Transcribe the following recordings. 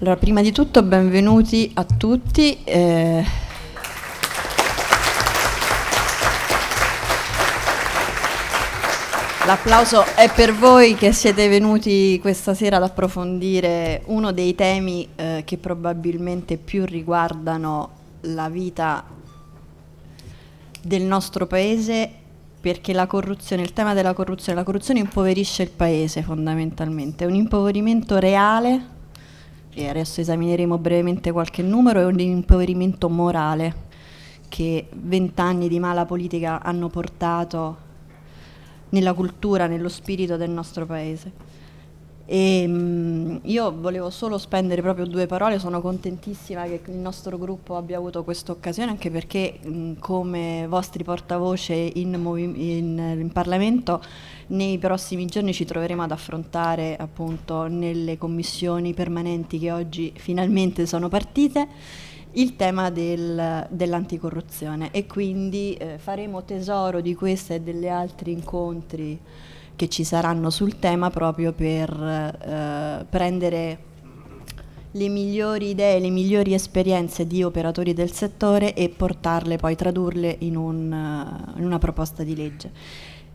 Allora, prima di tutto benvenuti a tutti. Eh, L'applauso è per voi che siete venuti questa sera ad approfondire uno dei temi eh, che probabilmente più riguardano la vita del nostro paese perché la corruzione, il tema della corruzione, la corruzione impoverisce il paese fondamentalmente, è un impoverimento reale e adesso esamineremo brevemente qualche numero, è un impoverimento morale che vent'anni di mala politica hanno portato nella cultura, nello spirito del nostro Paese. E, ehm, mh, io volevo solo spendere proprio due parole, sono contentissima che il nostro gruppo abbia avuto questa occasione, anche perché mh, come vostri portavoce in, in, in, Parlamento nei prossimi giorni ci troveremo ad affrontare appunto nelle commissioni permanenti che oggi finalmente sono partite il tema del, dell'anticorruzione e quindi eh, faremo tesoro di questo e delle altri incontri che ci saranno sul tema proprio per eh, prendere le migliori idee, le migliori esperienze di operatori del settore e portarle, poi tradurle in, un, eh, in una proposta di legge.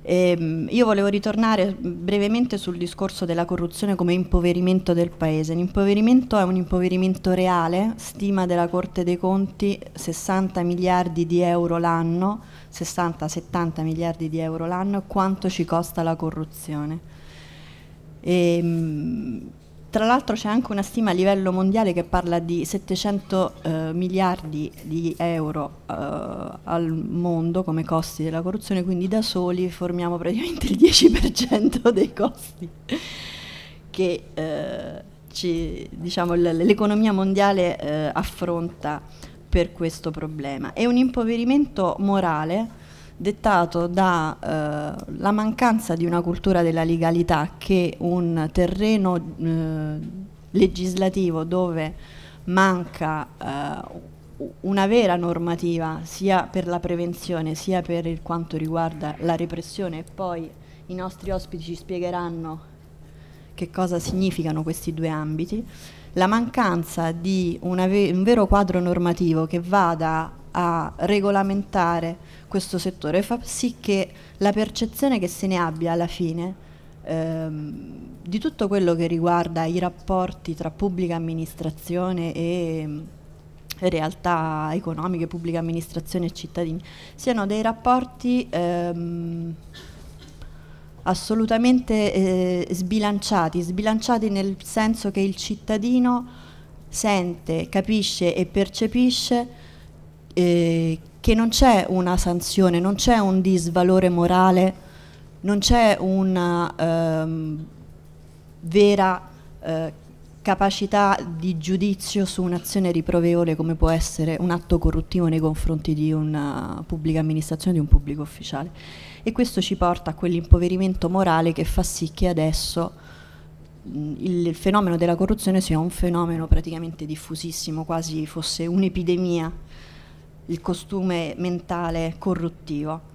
Eh, io volevo ritornare brevemente sul discorso della corruzione come impoverimento del Paese. L'impoverimento è un impoverimento reale, stima della Corte dei Conti 60 miliardi di euro l'anno, 60-70 miliardi di euro l'anno, quanto ci costa la corruzione. E, ehm, tra l'altro c'è anche una stima a livello mondiale che parla di 700 eh, miliardi di euro eh, al mondo come costi della corruzione, quindi da soli formiamo praticamente il 10% dei costi che eh, ci, diciamo, l'economia mondiale eh, affronta per questo problema. È un impoverimento morale dettato dalla eh, mancanza di una cultura della legalità che un terreno eh, legislativo dove manca eh, una vera normativa sia per la prevenzione sia per il quanto riguarda la repressione e poi i nostri ospiti ci spiegheranno che cosa significano questi due ambiti, la mancanza di ve un vero quadro normativo che vada a regolamentare questo settore fa sì che la percezione che se ne abbia alla fine ehm, di tutto quello che riguarda i rapporti tra pubblica amministrazione e ehm, realtà economiche, pubblica amministrazione e cittadini, siano dei rapporti ehm, assolutamente eh, sbilanciati, sbilanciati nel senso che il cittadino sente, capisce e percepisce eh, che non c'è una sanzione, non c'è un disvalore morale, non c'è una ehm, vera eh, capacità di giudizio su un'azione riprovevole come può essere un atto corruttivo nei confronti di una pubblica amministrazione, di un pubblico ufficiale. E questo ci porta a quell'impoverimento morale che fa sì che adesso mh, il fenomeno della corruzione sia un fenomeno praticamente diffusissimo, quasi fosse un'epidemia il costume mentale corruttivo.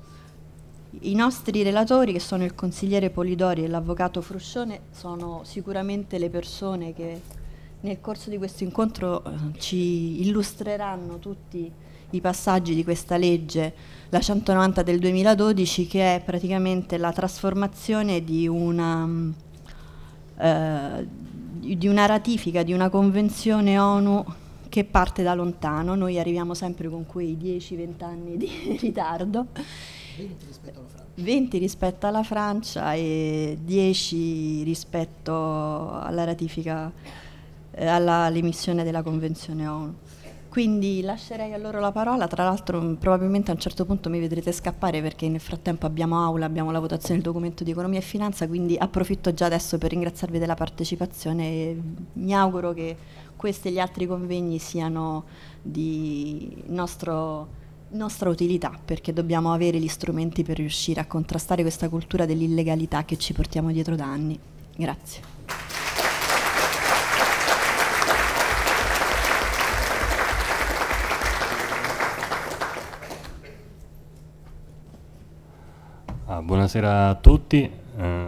I nostri relatori, che sono il consigliere Polidori e l'avvocato Fruscione, sono sicuramente le persone che nel corso di questo incontro eh, ci illustreranno tutti i passaggi di questa legge, la 190 del 2012, che è praticamente la trasformazione di una, mm, eh, di una ratifica di una convenzione ONU che parte da lontano, noi arriviamo sempre con quei 10-20 anni di ritardo. 20 rispetto, alla Francia e 10 rispetto alla ratifica, eh, all'emissione della Convenzione ONU. Quindi lascerei a loro la parola, tra l'altro mm, probabilmente a un certo punto mi vedrete scappare perché nel frattempo abbiamo aula, abbiamo la votazione del documento di economia e finanza, quindi approfitto già adesso per ringraziarvi della partecipazione e mi auguro che questi e gli altri convegni siano di nostro nostra utilità perché dobbiamo avere gli strumenti per riuscire a contrastare questa cultura dell'illegalità che ci portiamo dietro da anni. Grazie. buonasera a tutti. Eh,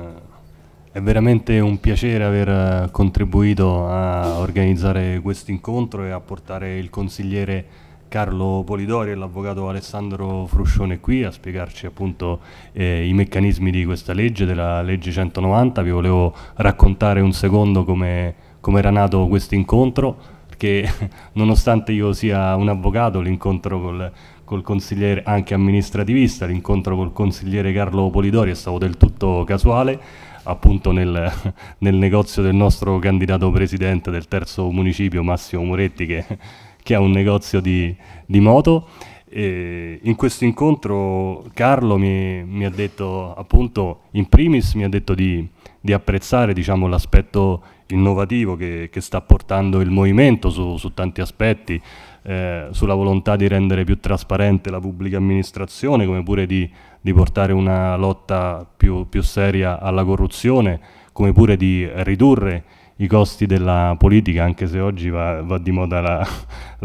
è veramente un piacere aver eh, contribuito a organizzare questo incontro e a portare il consigliere Carlo Polidori e l'avvocato Alessandro Fruscione qui a spiegarci appunto eh, i meccanismi di questa legge, della legge 190. Vi volevo raccontare un secondo come, come era nato questo incontro, perché nonostante io sia un avvocato, l'incontro col col consigliere anche amministrativista, l'incontro col consigliere Carlo Polidori è stato del tutto casuale, appunto nel, nel negozio del nostro candidato presidente del terzo municipio Massimo Moretti che, che ha un negozio di, di moto. E in questo incontro Carlo mi, mi, ha detto appunto in primis mi ha detto di di apprezzare diciamo, l'aspetto innovativo che, che, sta portando il movimento su, su tanti aspetti, eh, sulla volontà di rendere più trasparente la pubblica amministrazione, come pure di, di portare una lotta più, più, seria alla corruzione, come pure di ridurre i costi della politica, anche se oggi va, va di moda l'aspetto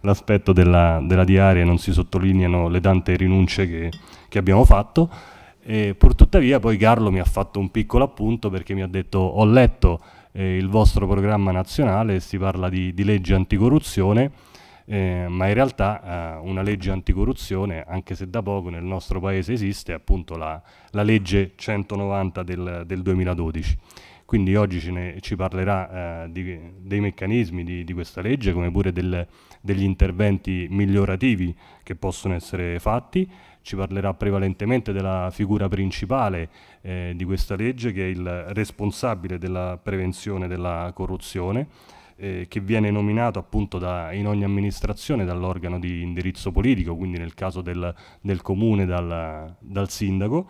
la, la, la, della, della diaria e non si sottolineano le tante rinunce che, che abbiamo fatto. E purtuttavia poi Carlo mi ha fatto un piccolo appunto perché mi ha detto ho letto eh, il vostro programma nazionale, si parla di, di legge anticorruzione, eh, ma in realtà eh, una legge anticorruzione, anche se da poco nel nostro paese esiste, è appunto la, la legge 190 del, del, 2012. Quindi oggi ce ne, ci parlerà eh, di, dei meccanismi di, di, questa legge, come pure del, degli interventi migliorativi che possono essere fatti ci parlerà prevalentemente della figura principale eh, di questa legge che è il responsabile della prevenzione della corruzione eh, che viene nominato appunto da, in ogni amministrazione dall'organo di indirizzo politico, quindi nel caso del, del comune dal, dal sindaco.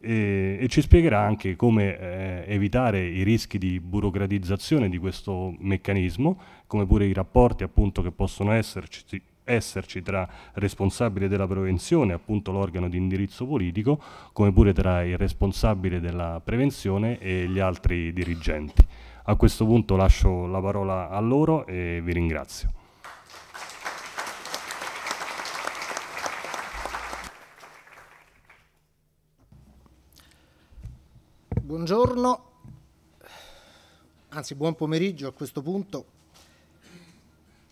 E, e, ci spiegherà anche come eh, evitare i rischi di burocratizzazione di questo meccanismo, come pure i rapporti appunto che possono esserci esserci tra responsabile della prevenzione, appunto l'organo di indirizzo politico, come pure tra il responsabile della prevenzione e gli altri dirigenti. A questo punto lascio la parola a loro e vi ringrazio. Buongiorno, anzi buon pomeriggio a questo punto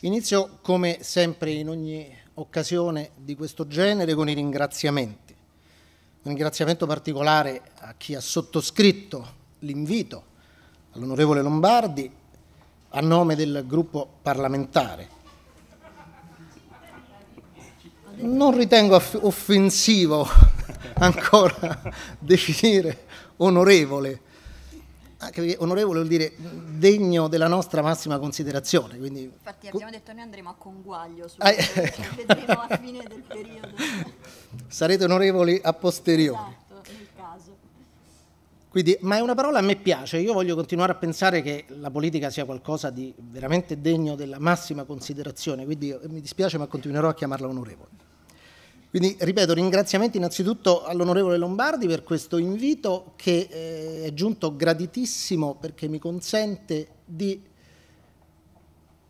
Inizio come sempre in ogni occasione di questo genere con i ringraziamenti. Un ringraziamento particolare a chi ha sottoscritto l'invito all'onorevole Lombardi a nome del gruppo parlamentare. Non ritengo offensivo ancora definire onorevole anche onorevole vuol dire degno della nostra massima considerazione. Quindi... Infatti abbiamo detto noi andremo a conguaglio, su, ah, eh, ecco. vedremo a fine del periodo. Sarete onorevoli a posteriori. Esatto, Quindi, ma è una parola a me piace, io voglio continuare a pensare che la politica sia qualcosa di veramente degno della massima considerazione, quindi eh, mi dispiace ma continuerò a chiamarla onorevole. Quindi ripeto, ringraziamenti innanzitutto all'onorevole Lombardi per questo invito che eh, è giunto graditissimo perché mi consente di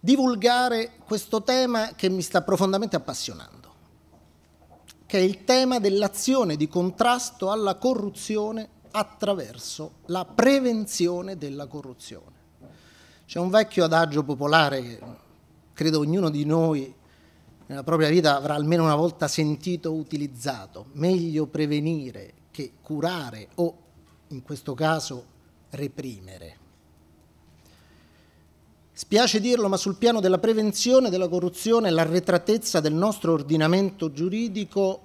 divulgare questo tema che mi sta profondamente appassionando, che è il tema dell'azione di contrasto alla corruzione attraverso la prevenzione della corruzione. C'è un vecchio adagio popolare che credo ognuno di noi nella propria vita avrà almeno una volta sentito utilizzato. Meglio prevenire che curare o, in questo caso, reprimere. Spiace dirlo, ma sul piano della prevenzione della corruzione l'arretratezza del nostro ordinamento giuridico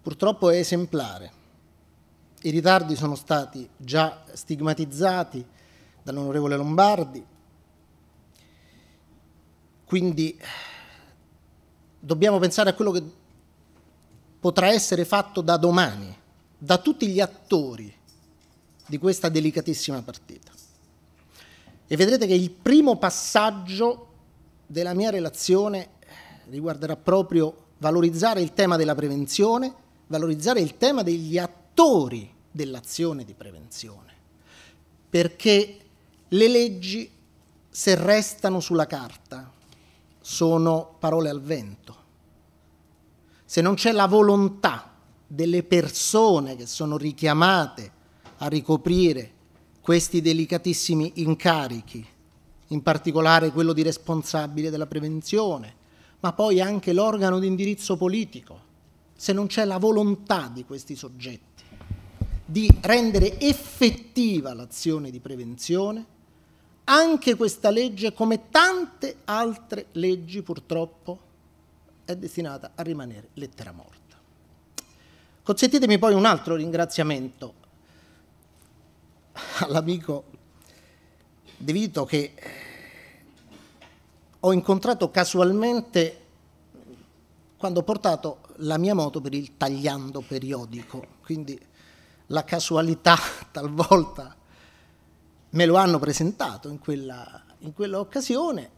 purtroppo è esemplare. I ritardi sono stati già stigmatizzati dall'onorevole Lombardi, quindi dobbiamo pensare a quello che potrà essere fatto da domani, da tutti gli attori di questa delicatissima partita. E vedrete che il primo passaggio della mia relazione riguarderà proprio valorizzare il tema della prevenzione, valorizzare il tema degli attori dell'azione di prevenzione, perché le leggi, se restano sulla carta, sono parole al vento. Se non c'è la volontà delle persone che sono richiamate a ricoprire questi delicatissimi incarichi, in particolare quello di responsabile della prevenzione, ma poi anche l'organo di indirizzo politico, se non c'è la volontà di questi soggetti di rendere effettiva l'azione di prevenzione, anche questa legge, come tante altre leggi purtroppo, è destinata a rimanere lettera morta. Consentitemi poi un altro ringraziamento all'amico De Vito che ho incontrato casualmente quando ho portato la mia moto per il tagliando periodico, quindi la casualità talvolta me lo hanno presentato in quella, in quella occasione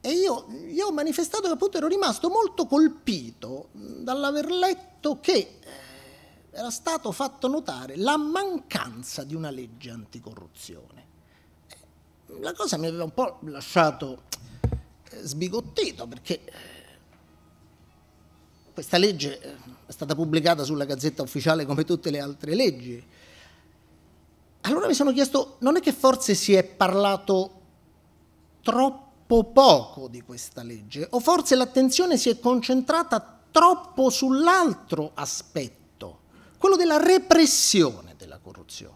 e io, io, ho manifestato che appunto ero rimasto molto colpito dall'aver letto che eh, era stato fatto notare la mancanza di una legge anticorruzione. Eh, la cosa mi aveva un po' lasciato eh, sbigottito perché questa legge è stata pubblicata sulla Gazzetta Ufficiale come tutte le altre leggi allora mi sono chiesto, non è che forse si è parlato troppo poco di questa legge o forse l'attenzione si è concentrata troppo sull'altro aspetto, quello della repressione della corruzione.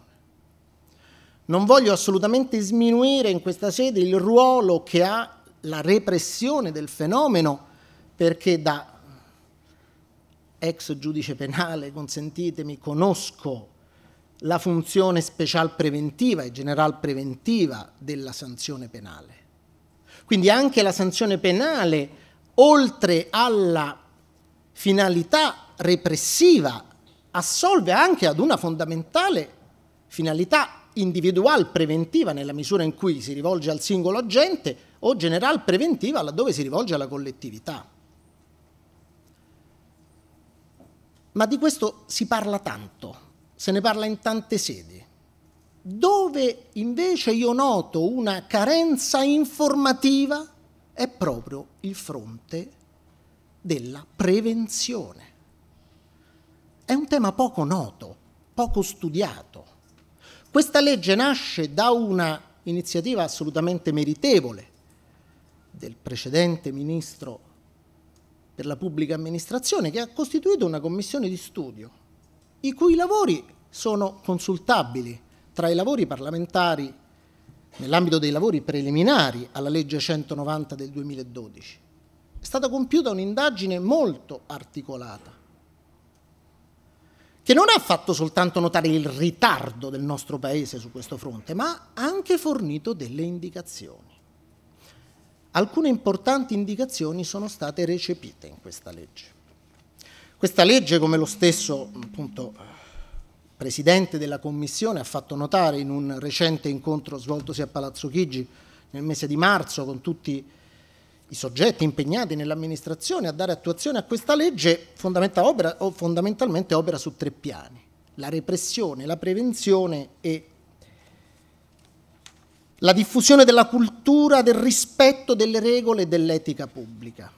Non voglio assolutamente sminuire in questa sede il ruolo che ha la repressione del fenomeno, perché da ex giudice penale, consentitemi, conosco la funzione special preventiva e general preventiva della sanzione penale. Quindi anche la sanzione penale, oltre alla finalità repressiva, assolve anche ad una fondamentale finalità individual preventiva nella misura in cui si rivolge al singolo agente o general preventiva laddove si rivolge alla collettività. Ma di questo si parla tanto se ne parla in tante sedi, dove invece io noto una carenza informativa è proprio il fronte della prevenzione. È un tema poco noto, poco studiato. Questa legge nasce da una iniziativa assolutamente meritevole del precedente ministro per la pubblica amministrazione che ha costituito una commissione di studio i cui lavori sono consultabili tra i lavori parlamentari nell'ambito dei lavori preliminari alla legge 190 del 2012. È stata compiuta un'indagine molto articolata, che non ha fatto soltanto notare il ritardo del nostro Paese su questo fronte, ma ha anche fornito delle indicazioni. Alcune importanti indicazioni sono state recepite in questa legge. Questa legge, come lo stesso appunto, Presidente della Commissione ha fatto notare in un recente incontro svoltosi a Palazzo Chigi nel mese di marzo con tutti i soggetti impegnati nell'amministrazione a dare attuazione a questa legge, fondamenta opera, fondamentalmente opera su tre piani, la repressione, la prevenzione e la diffusione della cultura del rispetto delle regole dell'etica pubblica.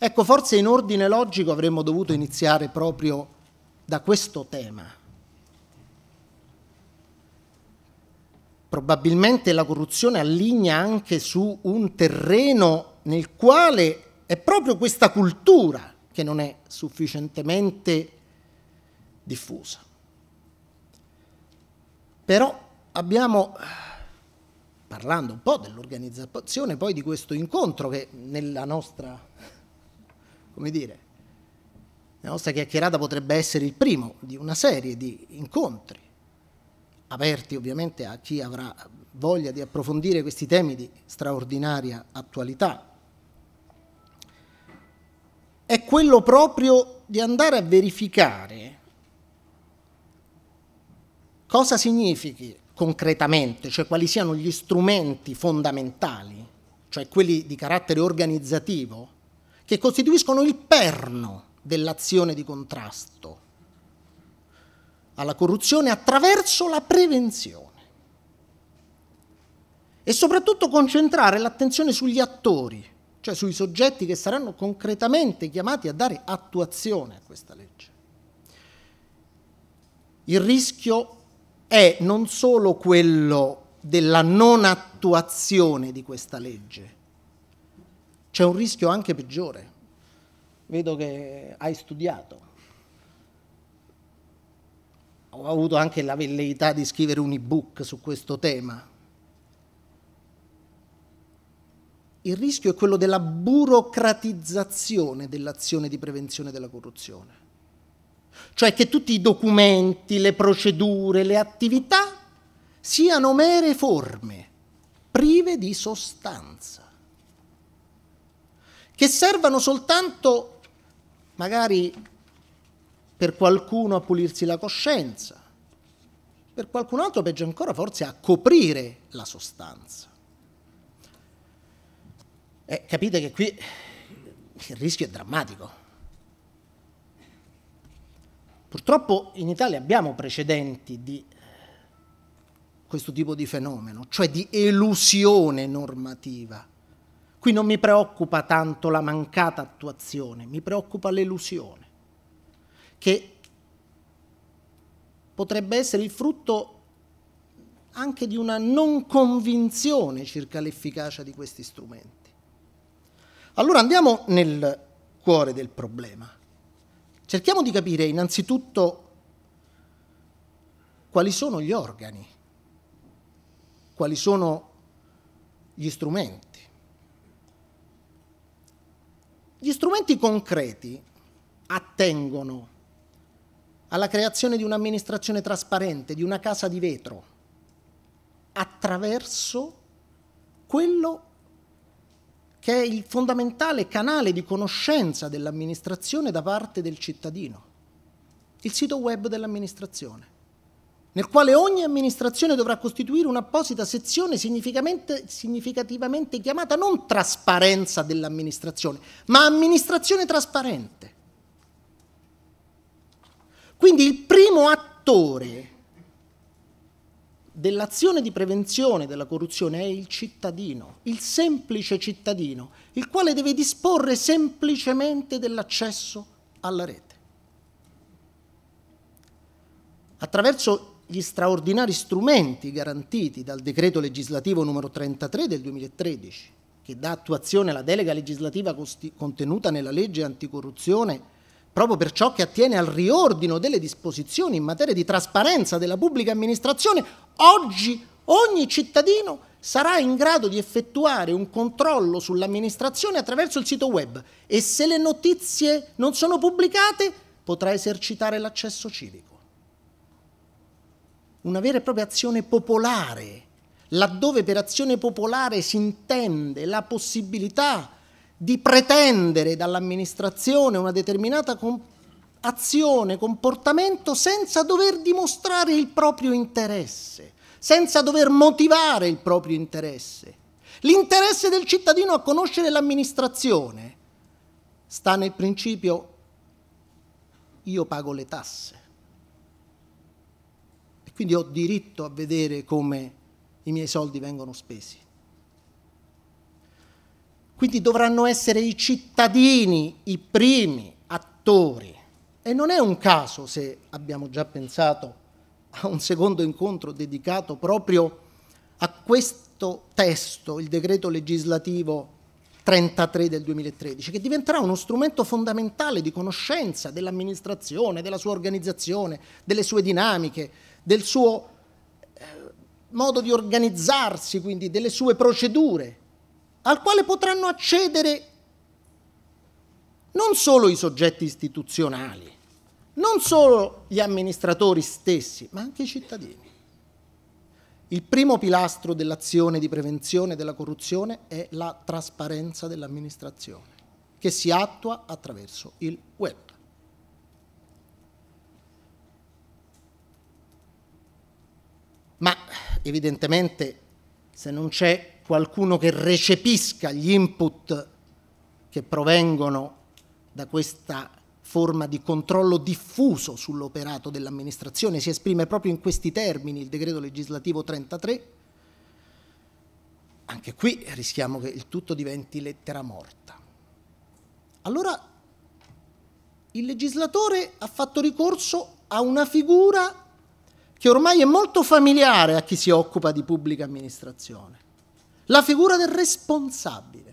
Ecco, forse in ordine logico avremmo dovuto iniziare proprio da questo tema. Probabilmente la corruzione alligna anche su un terreno nel quale è proprio questa cultura che non è sufficientemente diffusa. Però abbiamo, parlando un po' dell'organizzazione poi di questo incontro che nella nostra come dire, la nostra chiacchierata potrebbe essere il primo di una serie di incontri, aperti ovviamente a chi avrà voglia di approfondire questi temi di straordinaria attualità. È quello proprio di andare a verificare cosa significhi concretamente, cioè quali siano gli strumenti fondamentali, cioè quelli di carattere organizzativo, che costituiscono il perno dell'azione di contrasto alla corruzione attraverso la prevenzione e soprattutto concentrare l'attenzione sugli attori, cioè sui soggetti che saranno concretamente chiamati a dare attuazione a questa legge. Il rischio è non solo quello della non attuazione di questa legge, c'è un rischio anche peggiore. Vedo che hai studiato. Ho avuto anche la velleità di scrivere un ebook su questo tema. Il rischio è quello della burocratizzazione dell'azione di prevenzione della corruzione. Cioè che tutti i documenti, le procedure, le attività siano mere forme, prive di sostanza che servano soltanto magari per qualcuno a pulirsi la coscienza, per qualcun altro peggio ancora forse a coprire la sostanza. Eh, capite che qui il rischio è drammatico. Purtroppo in Italia abbiamo precedenti di questo tipo di fenomeno, cioè di elusione normativa. Qui non mi preoccupa tanto la mancata attuazione, mi preoccupa l'elusione, che potrebbe essere il frutto anche di una non convinzione circa l'efficacia di questi strumenti. Allora andiamo nel cuore del problema. Cerchiamo di capire innanzitutto quali sono gli organi, quali sono gli strumenti. Gli strumenti concreti attengono alla creazione di un'amministrazione trasparente, di una casa di vetro, attraverso quello che è il fondamentale canale di conoscenza dell'amministrazione da parte del cittadino, il sito web dell'amministrazione nel quale ogni amministrazione dovrà costituire un'apposita sezione significativamente chiamata non trasparenza dell'amministrazione, ma amministrazione trasparente. Quindi il primo attore dell'azione di prevenzione della corruzione è il cittadino, il semplice cittadino, il quale deve disporre semplicemente dell'accesso alla rete. Attraverso gli straordinari strumenti garantiti dal decreto legislativo numero 33 del 2013, che dà attuazione alla delega legislativa contenuta nella legge anticorruzione, proprio per ciò che attiene al riordino delle disposizioni in materia di trasparenza della pubblica amministrazione, oggi ogni cittadino sarà in grado di effettuare un controllo sull'amministrazione attraverso il sito web e se le notizie non sono pubblicate potrà esercitare l'accesso civico una vera e propria azione popolare, laddove per azione popolare si intende la possibilità di pretendere dall'amministrazione una determinata comp azione, comportamento senza dover dimostrare il proprio interesse, senza dover motivare il proprio interesse. L'interesse del cittadino a conoscere l'amministrazione sta nel principio io pago le tasse. Quindi ho diritto a vedere come i miei soldi vengono spesi. Quindi dovranno essere i cittadini i primi attori. E non è un caso se abbiamo già pensato a un secondo incontro dedicato proprio a questo testo, il decreto legislativo 33 del 2013, che diventerà uno strumento fondamentale di conoscenza dell'amministrazione, della sua organizzazione, delle sue dinamiche, del suo eh, modo di organizzarsi, quindi delle sue procedure, al quale potranno accedere non solo i soggetti istituzionali, non solo gli amministratori stessi, ma anche i cittadini. Il primo pilastro dell'azione di prevenzione della corruzione è la trasparenza dell'amministrazione, che si attua attraverso il web. ma evidentemente se non c'è qualcuno che recepisca gli input che provengono da questa forma di controllo diffuso sull'operato dell'amministrazione, si esprime proprio in questi termini il decreto legislativo 33, anche qui rischiamo che il tutto diventi lettera morta. Allora il legislatore ha fatto ricorso a una figura che ormai è molto familiare a chi si occupa di pubblica amministrazione, la figura del responsabile.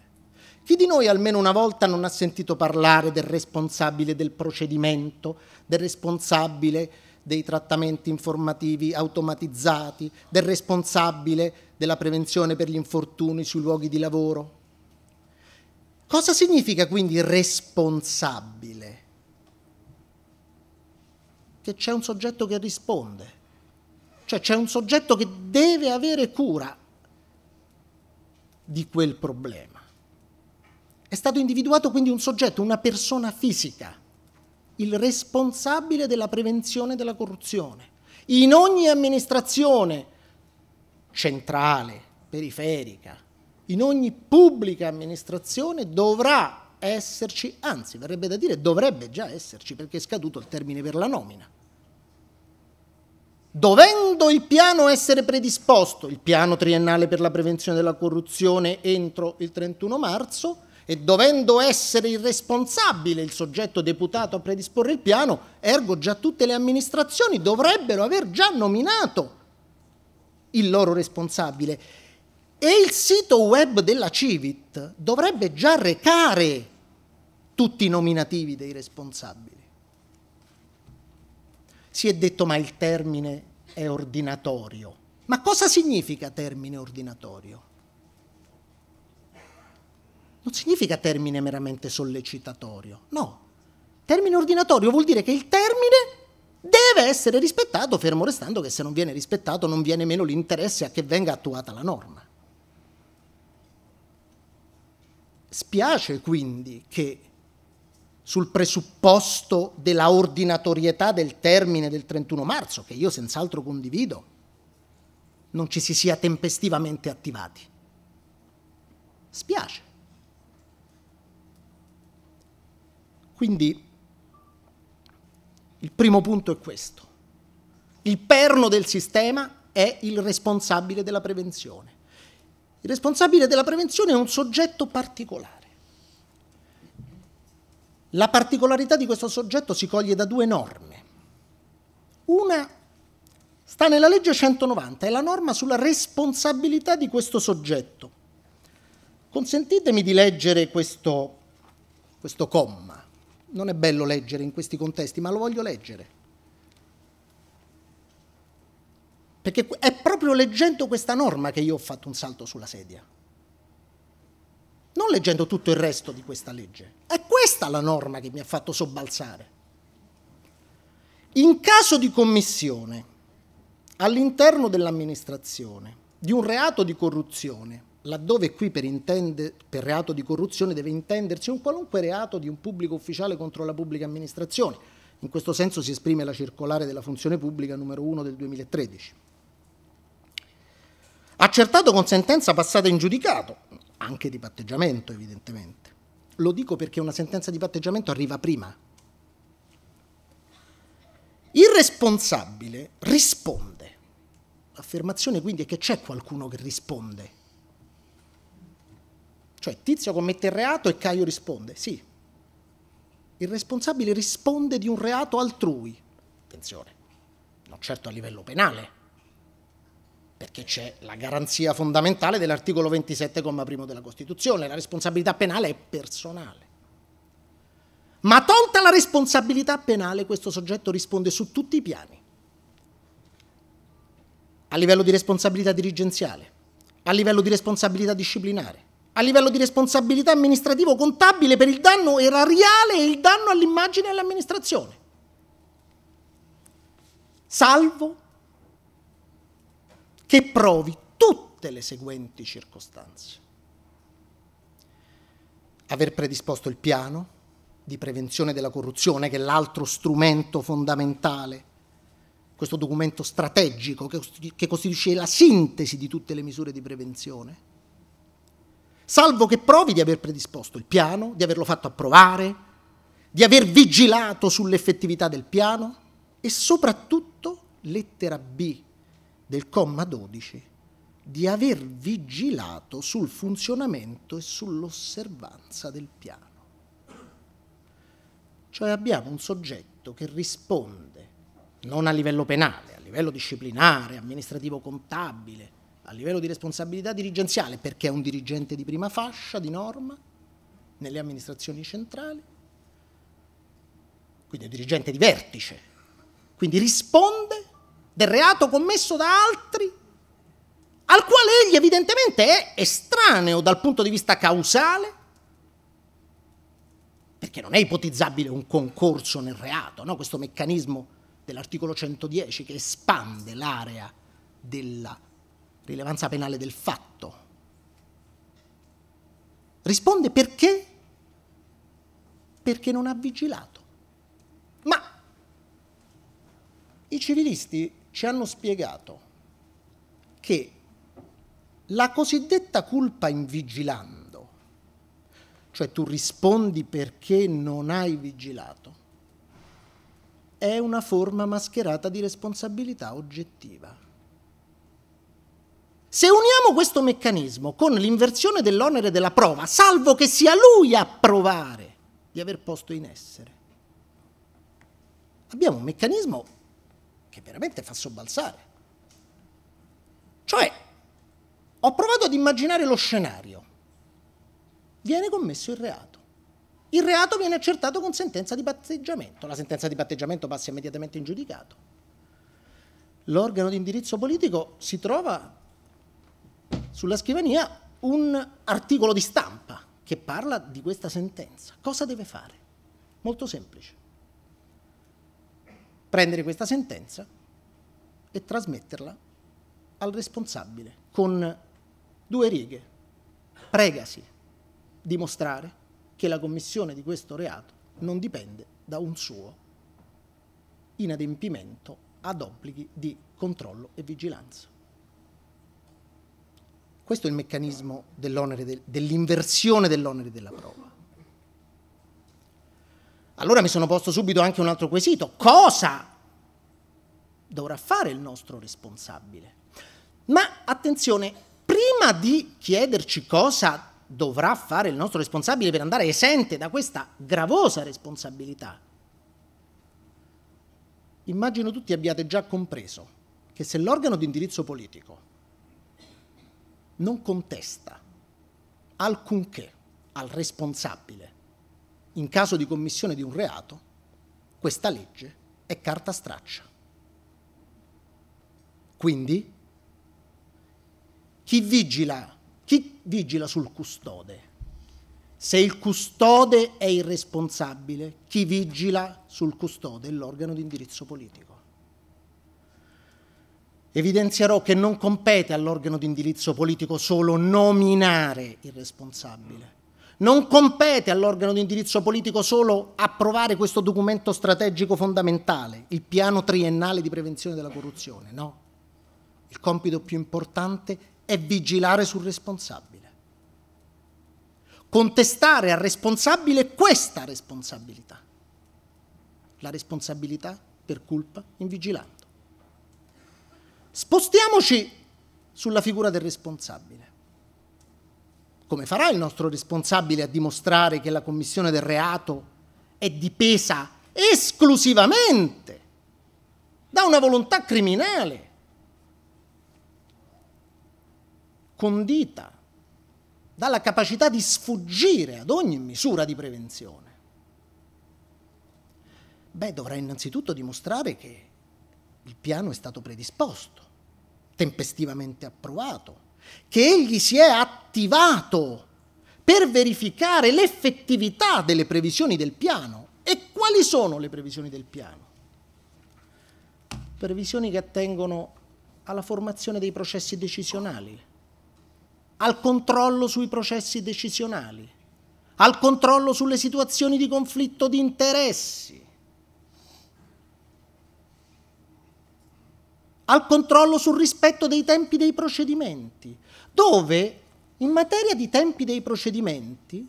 Chi di noi almeno una volta non ha sentito parlare del responsabile del procedimento, del responsabile dei trattamenti informativi automatizzati, del responsabile della prevenzione per gli infortuni sui luoghi di lavoro? Cosa significa quindi responsabile? Che c'è un soggetto che risponde cioè c'è un soggetto che deve avere cura di quel problema. È stato individuato quindi un soggetto, una persona fisica, il responsabile della prevenzione della corruzione. In ogni amministrazione centrale, periferica, in ogni pubblica amministrazione dovrà esserci, anzi verrebbe da dire dovrebbe già esserci perché è scaduto il termine per la nomina, dovendo il piano essere predisposto, il piano triennale per la prevenzione della corruzione entro il 31 marzo, e dovendo essere il responsabile, il soggetto deputato a predisporre il piano, ergo già tutte le amministrazioni dovrebbero aver già nominato il loro responsabile. E il sito web della Civit dovrebbe già recare tutti i nominativi dei responsabili. Si è detto ma il termine è ordinatorio. Ma cosa significa termine ordinatorio? Non significa termine meramente sollecitatorio, no. Termine ordinatorio vuol dire che il termine deve essere rispettato, fermo restando che se non viene rispettato non viene meno l'interesse a che venga attuata la norma. Spiace quindi che sul presupposto della ordinatorietà del termine del 31 marzo, che io senz'altro condivido, non ci si sia tempestivamente attivati. Spiace. Quindi il primo punto è questo. Il perno del sistema è il responsabile della prevenzione. Il responsabile della prevenzione è un soggetto particolare la particolarità di questo soggetto si coglie da due norme. Una sta nella legge 190, è la norma sulla responsabilità di questo soggetto. Consentitemi di leggere questo, questo comma. Non è bello leggere in questi contesti, ma lo voglio leggere. Perché è proprio leggendo questa norma che io ho fatto un salto sulla sedia non leggendo tutto il resto di questa legge. È questa la norma che mi ha fatto sobbalzare. In caso di commissione all'interno dell'amministrazione di un reato di corruzione, laddove qui per, intende, per, reato di corruzione deve intendersi un qualunque reato di un pubblico ufficiale contro la pubblica amministrazione, in questo senso si esprime la circolare della funzione pubblica numero 1 del 2013. Accertato con sentenza passata in giudicato, anche di patteggiamento evidentemente. Lo dico perché una sentenza di patteggiamento arriva prima. Il responsabile risponde. L'affermazione quindi è che c'è qualcuno che risponde. Cioè Tizio commette il reato e Caio risponde. Sì. Il responsabile risponde di un reato altrui. Attenzione, non certo a livello penale, perché c'è la garanzia fondamentale dell'articolo 27, primo della Costituzione, la responsabilità penale è personale. Ma tolta la responsabilità penale, questo soggetto risponde su tutti i piani. A livello di responsabilità dirigenziale, a livello di responsabilità disciplinare, a livello di responsabilità amministrativo-contabile per il danno erariale e il danno all'immagine e all'amministrazione. Salvo che provi tutte le seguenti circostanze. Aver predisposto il piano di prevenzione della corruzione, che è l'altro strumento fondamentale, questo documento strategico che, costituisce la sintesi di tutte le misure di prevenzione, salvo che provi di aver predisposto il piano, di averlo fatto approvare, di aver vigilato sull'effettività del piano e soprattutto lettera B del comma 12 di aver vigilato sul funzionamento e sull'osservanza del piano. Cioè abbiamo un soggetto che risponde non a livello penale, a livello disciplinare, amministrativo contabile, a livello di responsabilità dirigenziale, perché è un dirigente di prima fascia, di norma, nelle amministrazioni centrali, quindi è un dirigente di vertice, quindi risponde del reato commesso da altri, al quale egli evidentemente è estraneo dal punto di vista causale, perché non è ipotizzabile un concorso nel reato, no? questo meccanismo dell'articolo 110 che espande l'area della rilevanza penale del fatto. Risponde perché? Perché non ha vigilato. Ma i civilisti ci hanno spiegato che la cosiddetta colpa in vigilando, cioè tu rispondi perché non hai vigilato, è una forma mascherata di responsabilità oggettiva. Se uniamo questo meccanismo con l'inversione dell'onere della prova, salvo che sia lui a provare di aver posto in essere, abbiamo un meccanismo che veramente fa sobbalzare. Cioè, ho provato ad immaginare lo scenario. Viene commesso il reato. Il reato viene accertato con sentenza di patteggiamento. La sentenza di patteggiamento passa immediatamente in giudicato. L'organo di indirizzo politico si trova sulla scrivania un articolo di stampa che parla di questa sentenza. Cosa deve fare? Molto semplice prendere questa sentenza e trasmetterla al responsabile con due righe. Pregasi di mostrare che la commissione di questo reato non dipende da un suo inadempimento ad obblighi di controllo e vigilanza. Questo è il meccanismo dell'inversione dell'onere della prova. Allora mi sono posto subito anche un altro quesito. Cosa dovrà fare il nostro responsabile? Ma attenzione, prima di chiederci cosa dovrà fare il nostro responsabile per andare esente da questa gravosa responsabilità, immagino tutti abbiate già compreso che se l'organo di indirizzo politico non contesta alcunché al responsabile in caso di commissione di un reato, questa legge è carta straccia. Quindi chi vigila, chi vigila sul custode? Se il custode è irresponsabile, chi vigila sul custode è l'organo di indirizzo politico. Evidenzierò che non compete all'organo di indirizzo politico solo nominare il responsabile, non compete all'organo di indirizzo politico solo approvare questo documento strategico fondamentale, il piano triennale di prevenzione della corruzione, no. Il compito più importante è vigilare sul responsabile. Contestare al responsabile questa responsabilità, la responsabilità per colpa invigilando. Spostiamoci sulla figura del responsabile. Come farà il nostro responsabile a dimostrare che la commissione del reato è dipesa esclusivamente da una volontà criminale, condita dalla capacità di sfuggire ad ogni misura di prevenzione? Beh, dovrà innanzitutto dimostrare che il piano è stato predisposto, tempestivamente approvato, che egli si è attivato per verificare l'effettività delle previsioni del piano. E quali sono le previsioni del piano? Previsioni che attengono alla formazione dei processi decisionali, al controllo sui processi decisionali, al controllo sulle situazioni di conflitto di interessi, al controllo sul rispetto dei tempi dei procedimenti, dove in materia di tempi dei procedimenti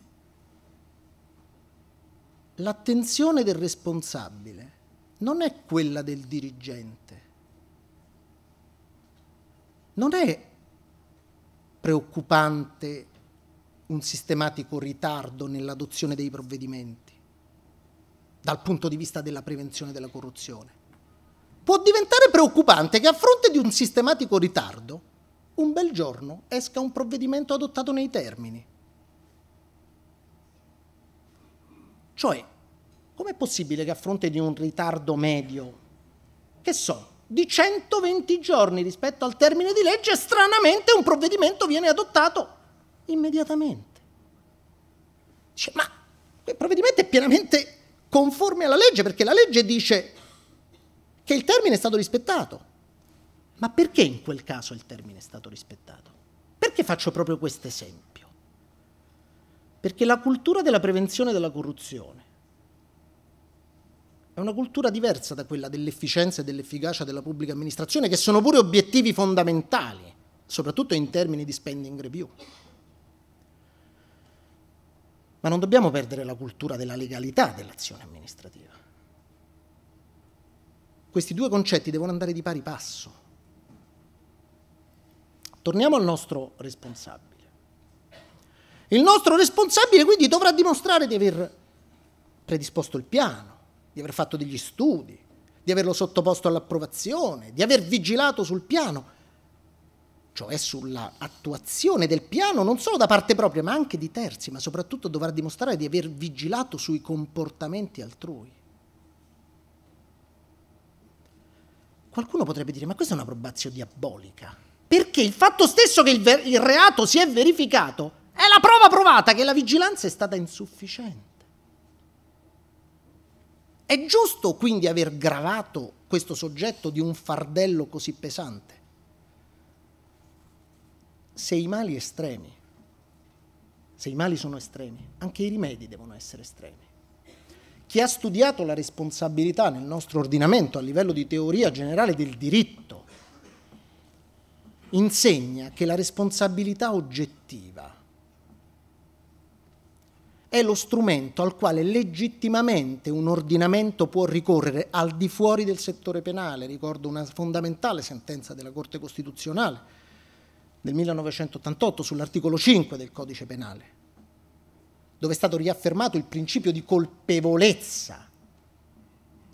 l'attenzione del responsabile non è quella del dirigente, non è preoccupante un sistematico ritardo nell'adozione dei provvedimenti dal punto di vista della prevenzione della corruzione può diventare preoccupante che a fronte di un sistematico ritardo, un bel giorno esca un provvedimento adottato nei termini. Cioè, com'è possibile che a fronte di un ritardo medio, che so, di 120 giorni rispetto al termine di legge, stranamente un provvedimento viene adottato immediatamente? Dice, cioè, ma quel provvedimento è pienamente conforme alla legge, perché la legge dice che il termine è stato rispettato. Ma perché in quel caso il termine è stato rispettato? Perché faccio proprio questo esempio? Perché la cultura della prevenzione della corruzione è una cultura diversa da quella dell'efficienza e dell'efficacia della pubblica amministrazione, che sono pure obiettivi fondamentali, soprattutto in termini di spending review. Ma non dobbiamo perdere la cultura della legalità dell'azione amministrativa questi due concetti devono andare di pari passo. Torniamo al nostro responsabile. Il nostro responsabile quindi dovrà dimostrare di aver predisposto il piano, di aver fatto degli studi, di averlo sottoposto all'approvazione, di aver vigilato sul piano, cioè sull'attuazione del piano non solo da parte propria ma anche di terzi, ma soprattutto dovrà dimostrare di aver vigilato sui comportamenti altrui. Qualcuno potrebbe dire, ma questa è una probazio diabolica, perché il fatto stesso che il, ver- il reato si è verificato è la prova provata che la vigilanza è stata insufficiente. È giusto quindi aver gravato questo soggetto di un fardello così pesante? Se i mali estremi, se i mali sono estremi, anche i rimedi devono essere estremi. Chi ha studiato la responsabilità nel nostro ordinamento a livello di teoria generale del diritto insegna che la responsabilità oggettiva è lo strumento al quale legittimamente un ordinamento può ricorrere al di fuori del settore penale. Ricordo una fondamentale sentenza della Corte Costituzionale del 1988 sull'articolo 5 del codice penale dove è stato riaffermato il principio di colpevolezza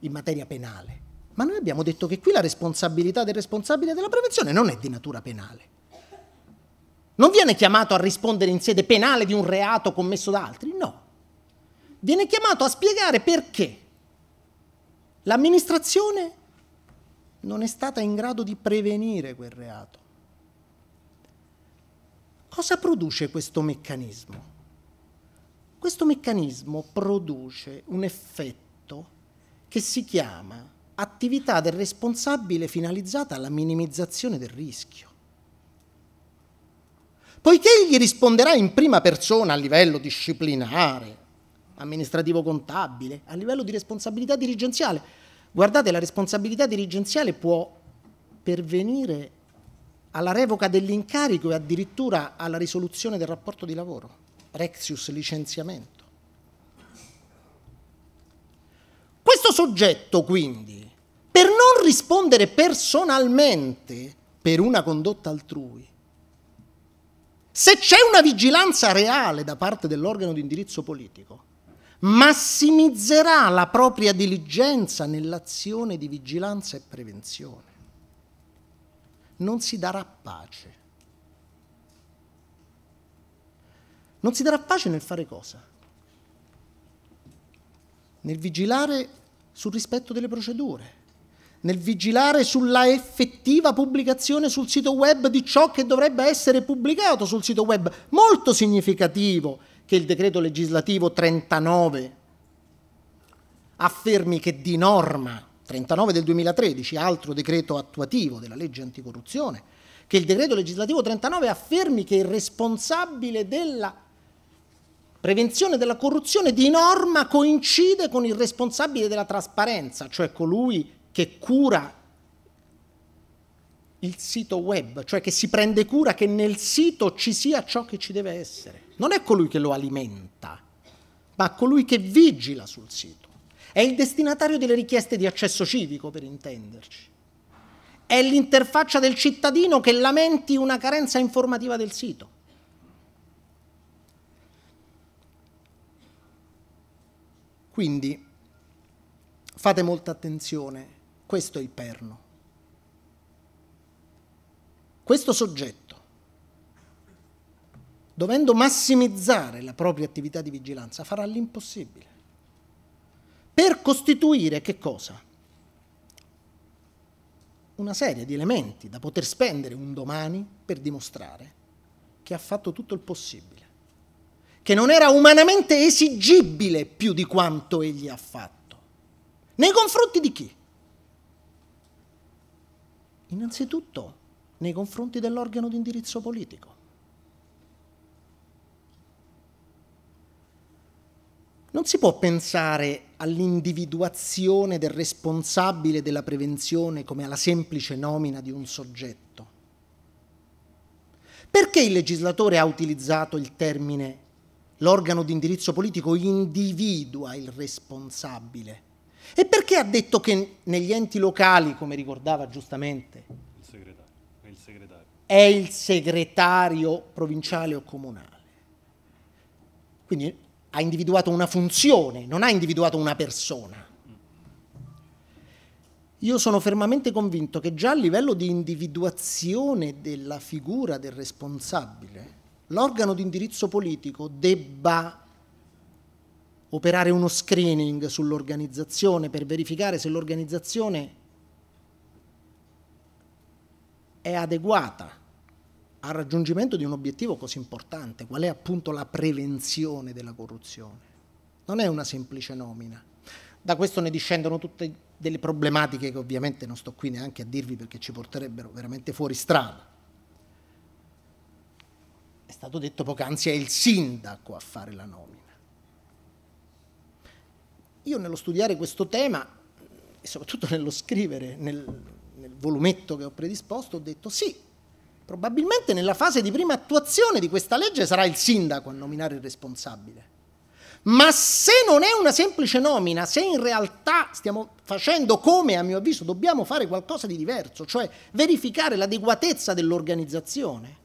in materia penale. Ma noi abbiamo detto che qui la responsabilità del responsabile della prevenzione non è di natura penale. Non viene chiamato a rispondere in sede penale di un reato commesso da altri, no. Viene chiamato a spiegare perché l'amministrazione non è stata in grado di prevenire quel reato. Cosa produce questo meccanismo? Questo meccanismo produce un effetto che si chiama attività del responsabile finalizzata alla minimizzazione del rischio. Poiché egli risponderà in prima persona a livello disciplinare, amministrativo-contabile, a livello di responsabilità dirigenziale, guardate la responsabilità dirigenziale può pervenire alla revoca dell'incarico e addirittura alla risoluzione del rapporto di lavoro. Rexius licenziamento. Questo soggetto, quindi, per non rispondere personalmente per una condotta altrui, se c'è una vigilanza reale da parte dell'organo di indirizzo politico, massimizzerà la propria diligenza nell'azione di vigilanza e prevenzione. Non si darà pace Non si darà pace nel fare cosa? Nel vigilare sul rispetto delle procedure, nel vigilare sulla effettiva pubblicazione sul sito web di ciò che dovrebbe essere pubblicato sul sito web. Molto significativo che il decreto legislativo 39 affermi che di norma 39 del 2013, altro decreto attuativo della legge anticorruzione, che il decreto legislativo 39 affermi che il responsabile della prevenzione della corruzione di norma coincide con il responsabile della trasparenza, cioè colui che cura il sito web, cioè che si prende cura che nel sito ci sia ciò che ci deve essere. Non è colui che lo alimenta, ma colui che vigila sul sito. È il destinatario delle richieste di accesso civico, per intenderci. È l'interfaccia del cittadino che lamenti una carenza informativa del sito. Quindi fate molta attenzione, questo è il perno. Questo soggetto, dovendo massimizzare la propria attività di vigilanza, farà l'impossibile. Per costituire che cosa? Una serie di elementi da poter spendere un domani per dimostrare che ha fatto tutto il possibile che non era umanamente esigibile più di quanto egli ha fatto. Nei confronti di chi? Innanzitutto nei confronti dell'organo di indirizzo politico. Non si può pensare all'individuazione del responsabile della prevenzione come alla semplice nomina di un soggetto. Perché il legislatore ha utilizzato il termine L'organo di indirizzo politico individua il responsabile. E perché ha detto che negli enti locali, come ricordava giustamente, il segretario, è, il segretario. è il segretario provinciale o comunale? Quindi ha individuato una funzione, non ha individuato una persona. Io sono fermamente convinto che già a livello di individuazione della figura del responsabile, l'organo di indirizzo politico debba operare uno screening sull'organizzazione per verificare se l'organizzazione è adeguata al raggiungimento di un obiettivo così importante, qual è appunto la prevenzione della corruzione. Non è una semplice nomina. Da questo ne discendono tutte delle problematiche che ovviamente non sto qui neanche a dirvi perché ci porterebbero veramente fuori strada è stato detto poc'anzi, è il sindaco a fare la nomina. Io nello studiare questo tema e soprattutto nello scrivere, nel, nel volumetto che ho predisposto, ho detto sì, probabilmente nella fase di prima attuazione di questa legge sarà il sindaco a nominare il responsabile. Ma se non è una semplice nomina, se in realtà stiamo facendo come a mio avviso dobbiamo fare qualcosa di diverso, cioè verificare l'adeguatezza dell'organizzazione,